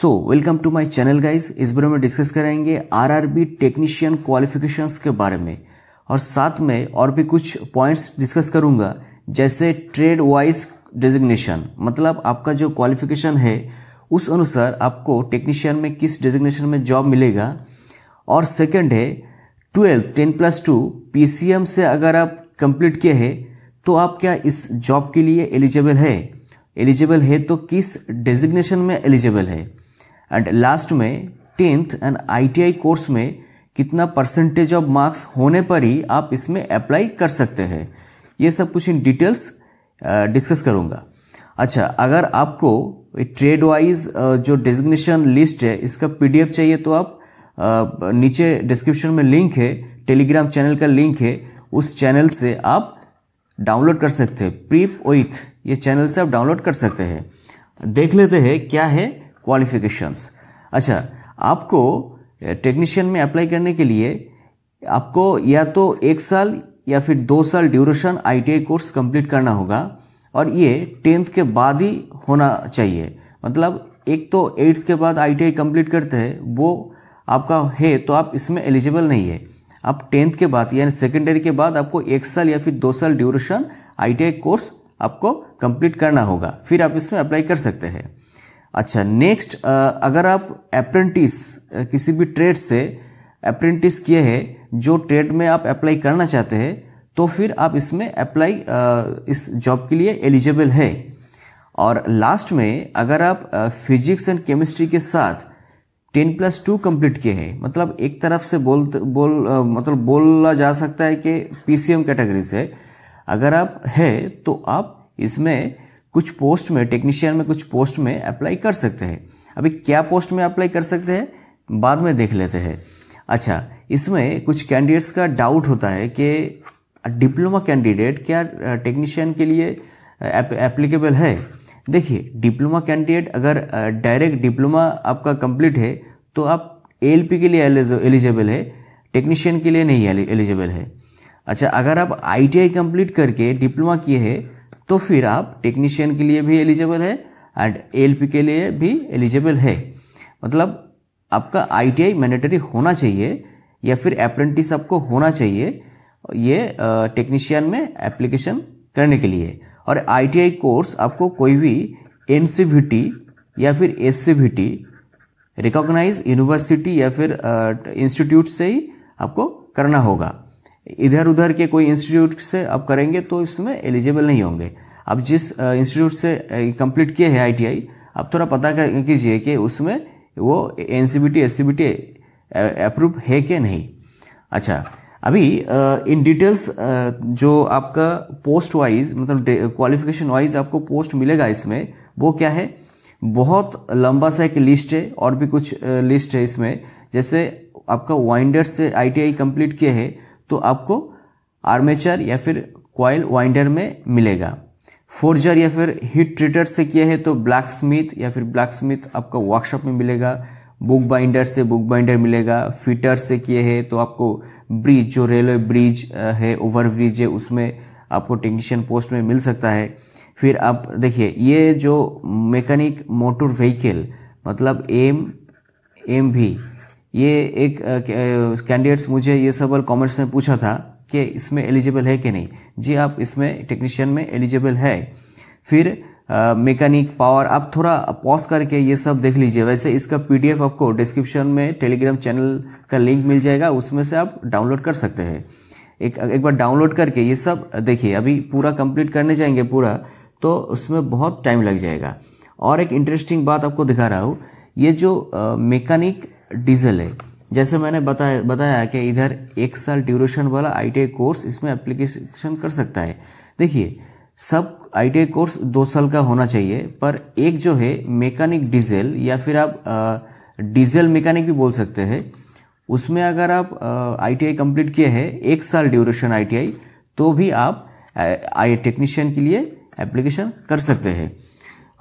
so welcome to my channel guys इस बारे में डिस्कस कराएंगे आरआरबी टेक्नीशियन क्वालिफिकेशंस के बारे में और साथ में और भी कुछ पॉइंट्स डिस्कस करूंगा जैसे ट्रेड वाइज डेजिग्नेशन मतलब आपका जो क्वालिफिकेशन है उस अनुसार आपको टेक्नीशियन में किस डेजिग्नेशन में जॉब मिलेगा और सेकेंड है twelfth ten plus two P से अगर आप कंप्लीट किए हैं तो आप क्या इस जॉब के लिए एलिजिबल है एलिजिबल है तो किस डेजिग्नेशन में एलिजिबल है एंड लास्ट में टेंथ एंड आईटीआई कोर्स में कितना परसेंटेज ऑफ मार्क्स होने पर ही आप इसमें अप्लाई कर सकते हैं ये सब कुछ इन डिटेल्स डिस्कस करूँगा अच्छा अगर आपको ट्रेड वाइज जो डेजिग्नेशन लिस्ट है इसका पीडीएफ चाहिए तो आप नीचे डिस्क्रिप्शन में लिंक है टेलीग्राम चैनल का लिंक है उस चैनल से आप डाउनलोड कर सकते हैं प्रीप ओइथ ये चैनल से आप डाउनलोड कर सकते हैं देख लेते हैं क्या है क्वालिफिकेशंस अच्छा आपको टेक्नीशियन में अप्लाई करने के लिए आपको या तो एक साल या फिर दो साल ड्यूरेशन आई कोर्स कंप्लीट करना होगा और ये टेंथ के बाद ही होना चाहिए मतलब एक तो एट्थ के बाद आई कंप्लीट करते हैं वो आपका है तो आप इसमें एलिजिबल नहीं है आप टेंथ के बाद यानी सेकेंडरी के बाद आपको एक साल या फिर दो साल ड्यूरेशन आई कोर्स आपको कंप्लीट करना होगा फिर आप इसमें अप्लाई कर सकते हैं अच्छा नेक्स्ट अगर आप अप्रेंटिस किसी भी ट्रेड से अप्रेंटिस किए हैं जो ट्रेड में आप अप्लाई करना चाहते हैं तो फिर आप इसमें अप्लाई इस जॉब के लिए एलिजिबल है और लास्ट में अगर आप फिजिक्स एंड केमिस्ट्री के साथ टेन प्लस टू कम्प्लीट किए हैं मतलब एक तरफ से बोल बोल मतलब बोला जा सकता है कि पीसीएम कैटेगरी से अगर आप है तो आप इसमें कुछ पोस्ट में टेक्नीशियन में कुछ पोस्ट में अप्लाई कर सकते हैं अभी क्या पोस्ट में अप्लाई कर सकते हैं बाद में देख लेते हैं अच्छा इसमें कुछ कैंडिडेट्स का डाउट होता है कि डिप्लोमा कैंडिडेट क्या टेक्नीशियन के लिए एप्लीकेबल है देखिए डिप्लोमा कैंडिडेट अगर डायरेक्ट डिप्लोमा आपका कंप्लीट है तो आप एल के लिए एलिजिबल है टेक्नीशियन के लिए नहीं एलिजिबल है अच्छा अगर आप आई कंप्लीट करके डिप्लोमा किए हैं तो फिर आप टेक्नीशियन के लिए भी एलिजिबल है एंड एलपी के लिए भी एलिजिबल है मतलब आपका आईटीआई मैंडेटरी होना चाहिए या फिर अप्रेंटिस आपको होना चाहिए ये टेक्नीशियन में एप्लीकेशन करने के लिए और आईटीआई कोर्स आपको कोई भी एन या फिर एस रिकॉग्नाइज यूनिवर्सिटी या फिर इंस्टीट्यूट से ही आपको करना होगा इधर उधर के कोई इंस्टीट्यूट से आप करेंगे तो इसमें एलिजिबल नहीं होंगे आप जिस इंस्टीट्यूट से कंप्लीट किए हैं आईटीआई आप थोड़ा पता कीजिए कि उसमें वो N C B T S C B T approve है कि नहीं अच्छा अभी इन डिटेल्स जो आपका पोस्ट वाइज मतलब क्वालिफिकेशन वाइज आपको पोस्ट मिलेगा इसमें वो क्या है बहुत लंबा सा एक लिस्ट है और भी कुछ लिस्ट है इसमें जैसे आपका वाइंडर से आईटीआई कंप्लीट किए हैं तो आपको आर्मेचर या फिर क्वाइल वाइंडर में मिलेगा फोर्जर या फिर हीट ट्रीटर से किया है तो ब्लैक स्मिथ या फिर ब्लैक स्मिथ आपका वर्कशॉप में मिलेगा बुक बाइंडर से बुक बाइंडर मिलेगा फिटर से किए है तो आपको ब्रिज जो रेलवे ब्रिज है ओवर ब्रिज है उसमें आपको टेक्नीशियन पोस्ट में मिल सकता है फिर आप देखिए ये जो मैकेनिक मोटर व्हीकल मतलब एम एम भी ये एक कैंडिडेट्स मुझे ये सवाल कॉमर्स में पूछा था कि इसमें एलिजिबल है कि नहीं जी आप इसमें टेक्नीशियन में एलिजिबल है फिर मैकेनिक पावर आप थोड़ा पॉज करके ये सब देख लीजिए वैसे इसका पीडीएफ आपको डिस्क्रिप्शन में टेलीग्राम चैनल का लिंक मिल जाएगा उसमें से आप डाउनलोड कर सकते हैं एक एक बार डाउनलोड करके ये सब देखिए अभी पूरा कंप्लीट करने जाएंगे पूरा तो उसमें बहुत टाइम लग जाएगा और एक इंटरेस्टिंग बात आपको दिखा रहा हूँ ये जो मैकेनिक डीजल है जैसे मैंने बताया बताया कि इधर एक साल ड्यूरेशन वाला आई कोर्स इसमें एप्लीकेशन कर सकता है देखिए सब आई कोर्स दो साल का होना चाहिए पर एक जो है मैकेनिक डीजल या फिर आप डीजल मैकेनिक भी बोल सकते हैं उसमें अगर आप आई कंप्लीट किए हैं एक साल ड्यूरेशन आई तो भी आप आई टेक्नीशियन के लिए एप्लीकेशन कर सकते हैं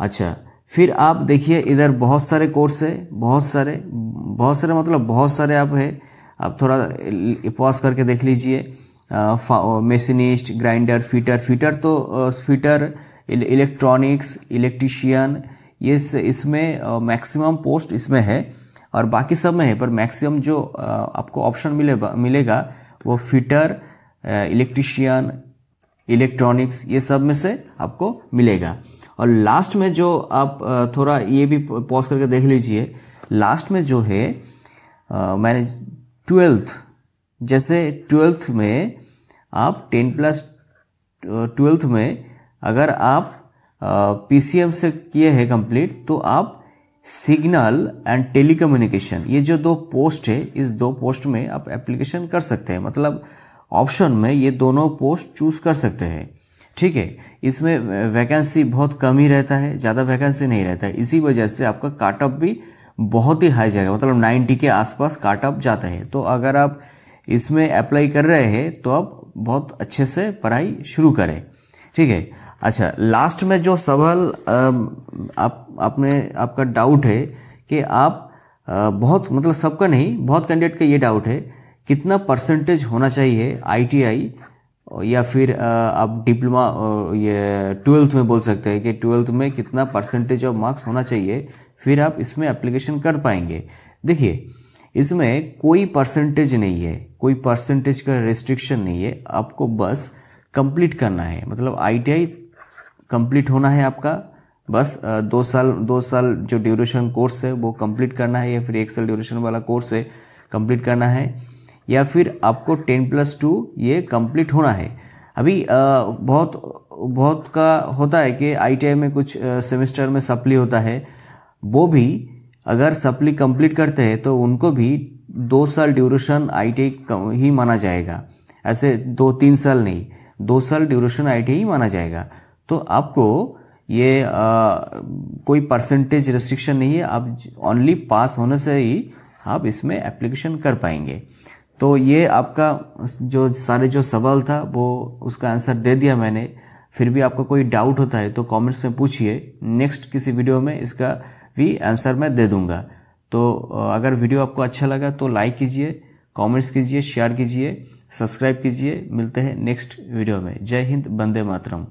अच्छा फिर आप देखिए इधर बहुत सारे कोर्स है बहुत सारे बहुत सारे मतलब बहुत सारे आप है आप थोड़ा पॉज करके देख लीजिए मशीनिस्ट ग्राइंडर फीटर फीटर तो फीटर इलेक्ट्रॉनिक्स इलेक्ट्रिशियन ये इसमें मैक्सिमम पोस्ट इसमें है और बाकी सब में है पर मैक्सिमम जो आपको ऑप्शन मिले मिलेगा वो फिटर इलेक्ट्रिशियन इलेक्ट्रॉनिक्स ये सब में से आपको मिलेगा और लास्ट में जो आप थोड़ा ये भी पॉज करके देख लीजिए लास्ट में जो है आ, मैंने ट्वेल्थ जैसे ट्वेल्थ में आप टेन प्लस ट्वेल्थ में अगर आप पीसीएम से किए हैं कंप्लीट तो आप सिग्नल एंड टेलीकम्युनिकेशन ये जो दो पोस्ट है इस दो पोस्ट में आप एप्लीकेशन कर सकते हैं मतलब ऑप्शन में ये दोनों पोस्ट चूज़ कर सकते हैं ठीक है इसमें वैकेंसी बहुत कम ही रहता है ज़्यादा वैकेंसी नहीं रहता है इसी वजह से आपका काटअप भी बहुत ही हाई जाएगा मतलब 90 के आसपास काटअप जाता है तो अगर आप इसमें अप्लाई कर रहे हैं तो आप बहुत अच्छे से पढ़ाई शुरू करें ठीक है अच्छा लास्ट में जो सवाल आप आपने आपका डाउट है कि आप बहुत मतलब सबका नहीं बहुत कैंडिडेट का ये डाउट है कितना परसेंटेज होना चाहिए आईटीआई या फिर आप डिप्लोमा ये ट्वेल्थ में बोल सकते हैं कि ट्वेल्थ में कितना परसेंटेज ऑफ मार्क्स होना चाहिए फिर आप इसमें एप्लीकेशन कर पाएंगे देखिए इसमें कोई परसेंटेज नहीं है कोई परसेंटेज का रिस्ट्रिक्शन नहीं है आपको बस कंप्लीट करना है मतलब आईटीआई कंप्लीट होना है आपका बस दो साल दो साल जो ड्यूरेशन कोर्स है वो कंप्लीट करना है या फिर एक साल ड्यूरेशन वाला कोर्स है कंप्लीट करना है या फिर आपको टेन प्लस टू ये कंप्लीट होना है अभी बहुत बहुत का होता है कि आई में कुछ सेमेस्टर में सप्ली होता है वो भी अगर सप्ली कंप्लीट करते हैं तो उनको भी दो साल ड्यूरेशन आई ही माना जाएगा ऐसे दो तीन साल नहीं दो साल ड्यूरेशन आई ही माना जाएगा तो आपको ये आ, कोई परसेंटेज रिस्ट्रिक्शन नहीं है आप ओनली पास होने से ही आप इसमें एप्लीकेशन कर पाएंगे तो ये आपका जो सारे जो सवाल था वो उसका आंसर दे दिया मैंने फिर भी आपका कोई डाउट होता है तो कमेंट्स में पूछिए नेक्स्ट किसी वीडियो में इसका भी आंसर मैं दे दूंगा तो अगर वीडियो आपको अच्छा लगा तो लाइक कीजिए कमेंट्स कीजिए शेयर कीजिए सब्सक्राइब कीजिए मिलते हैं नेक्स्ट वीडियो में जय हिंद बंदे मातरम